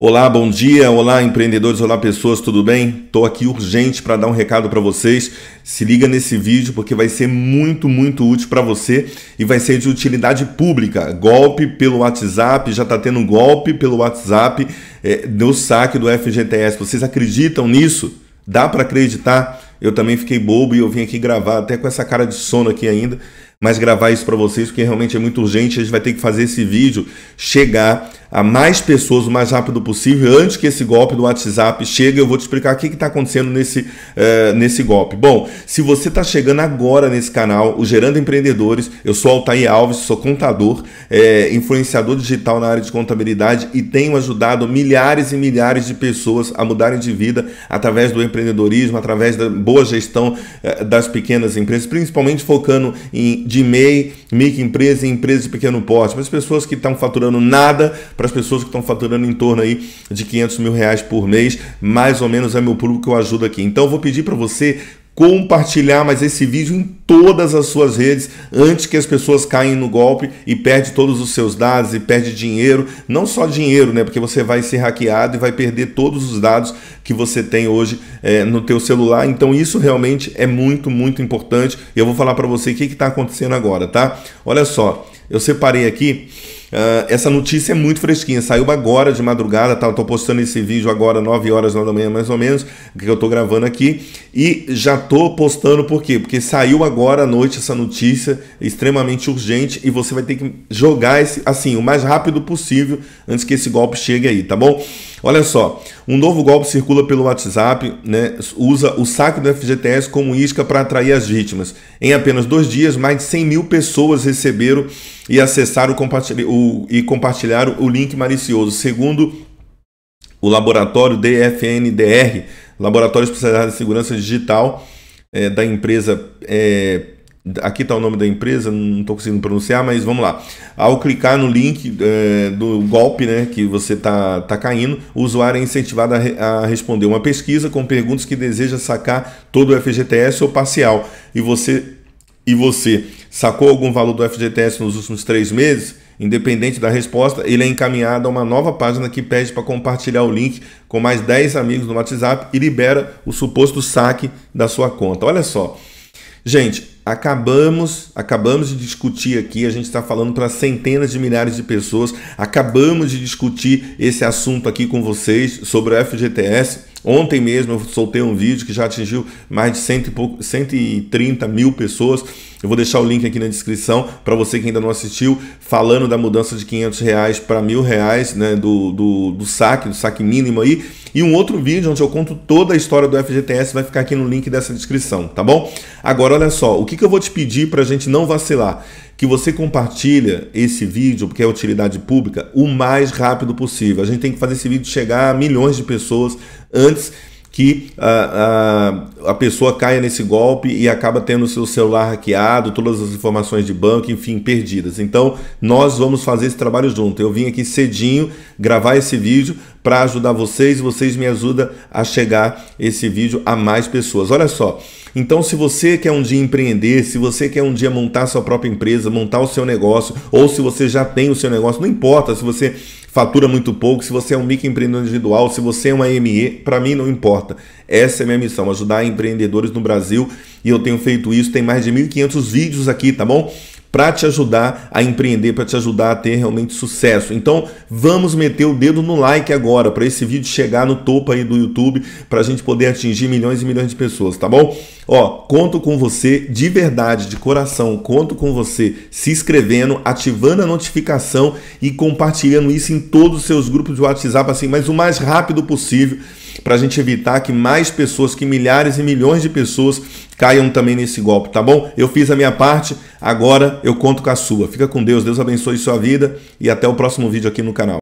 Olá, bom dia. Olá, empreendedores. Olá, pessoas. Tudo bem? Estou aqui urgente para dar um recado para vocês. Se liga nesse vídeo porque vai ser muito, muito útil para você e vai ser de utilidade pública. Golpe pelo WhatsApp. Já está tendo golpe pelo WhatsApp é, no saque do FGTS. Vocês acreditam nisso? Dá para acreditar? Eu também fiquei bobo e eu vim aqui gravar, até com essa cara de sono aqui ainda, mas gravar isso para vocês porque realmente é muito urgente. A gente vai ter que fazer esse vídeo chegar a mais pessoas o mais rápido possível, antes que esse golpe do WhatsApp chegue. Eu vou te explicar o que está acontecendo nesse, uh, nesse golpe. Bom, se você está chegando agora nesse canal, o Gerando Empreendedores, eu sou Altair Alves, sou contador, é, influenciador digital na área de contabilidade e tenho ajudado milhares e milhares de pessoas a mudarem de vida através do empreendedorismo, através da boa gestão uh, das pequenas empresas, principalmente focando em de MEI, microempresa e empresas de pequeno porte, mas pessoas que estão faturando nada para as pessoas que estão faturando em torno aí de 500 mil reais por mês, mais ou menos é meu público que eu ajudo aqui. Então eu vou pedir para você compartilhar mais esse vídeo em todas as suas redes antes que as pessoas caem no golpe e perde todos os seus dados e perde dinheiro, não só dinheiro, né? Porque você vai ser hackeado e vai perder todos os dados que você tem hoje é, no teu celular. Então isso realmente é muito, muito importante. E eu vou falar para você o que está acontecendo agora, tá? Olha só, eu separei aqui ah, essa notícia é muito fresquinha, saiu agora de madrugada, tá? Estou postando esse vídeo agora, 9 horas da manhã mais ou menos, que eu estou gravando aqui, e já estou postando por quê? Porque saiu agora à noite essa notícia extremamente urgente e você vai ter que jogar esse, assim, o mais rápido possível antes que esse golpe chegue aí, tá bom? Olha só, um novo golpe circula pelo WhatsApp, né? Usa o saque do FGTS como isca para atrair as vítimas. Em apenas dois dias, mais de 100 mil pessoas receberam e acessar o compartilhar, o, e compartilhar o link malicioso. Segundo o laboratório DFNDR, Laboratório Especializado em Segurança Digital é, da empresa. É, aqui está o nome da empresa, não estou conseguindo pronunciar, mas vamos lá. Ao clicar no link é, do golpe né, que você está tá caindo, o usuário é incentivado a, re, a, responder uma pesquisa com perguntas que deseja sacar todo o FGTS ou parcial. E você e você sacou algum valor do FGTS nos últimos três meses, independente da resposta, ele é encaminhado a uma nova página que pede para compartilhar o link com mais 10 amigos no WhatsApp e libera o suposto saque da sua conta. Olha só. Gente, acabamos, acabamos de discutir aqui, a gente está falando para centenas de milhares de pessoas, acabamos de discutir esse assunto aqui com vocês sobre o FGTS. Ontem mesmo eu soltei um vídeo que já atingiu mais de cento e pouco, 130 mil pessoas eu vou deixar o link aqui na descrição para você que ainda não assistiu, falando da mudança de 500 reais para mil reais, né, do, do, do saque, do saque mínimo aí. E um outro vídeo onde eu conto toda a história do FGTS vai ficar aqui no link dessa descrição, tá bom? Agora, olha só, o que, que eu vou te pedir para a gente não vacilar? que você compartilha esse vídeo, porque é utilidade pública, o mais rápido possível. A gente tem que fazer esse vídeo chegar a milhões de pessoas antes que a, ah, a, ah, a, pessoa caia nesse golpe e acaba tendo o seu celular hackeado, todas as informações de banco, enfim, perdidas. Então, nós vamos fazer esse trabalho junto. Eu vim aqui cedinho gravar esse vídeo para ajudar vocês vocês me ajudam a chegar esse vídeo a mais pessoas. Olha só, então se você quer um dia empreender, se você quer um dia montar sua própria empresa, montar o seu negócio, ou se você já tem o seu negócio, não importa se você fatura muito pouco, se você é um microempreendedor individual, se você é uma ME, para mim não importa. Essa é a minha missão, ajudar empreendedores no Brasil e eu tenho feito isso, tem mais de 1.500 vídeos aqui, tá bom? para te ajudar a empreender, para te ajudar a ter realmente sucesso. Então, vamos meter o dedo no like agora para esse vídeo chegar no topo aí do YouTube, para a gente poder atingir milhões e milhões de pessoas, tá bom? Ó, conto com você de verdade, de coração, conto com você se inscrevendo, ativando a notificação e compartilhando isso em todos os seus grupos de WhatsApp assim, mas o mais rápido possível para a gente evitar que mais pessoas, que milhares e milhões de pessoas caiam também nesse golpe, tá bom? Eu fiz a minha parte, agora eu conto com a sua. Fica com Deus, Deus abençoe sua vida e até o próximo vídeo aqui no canal.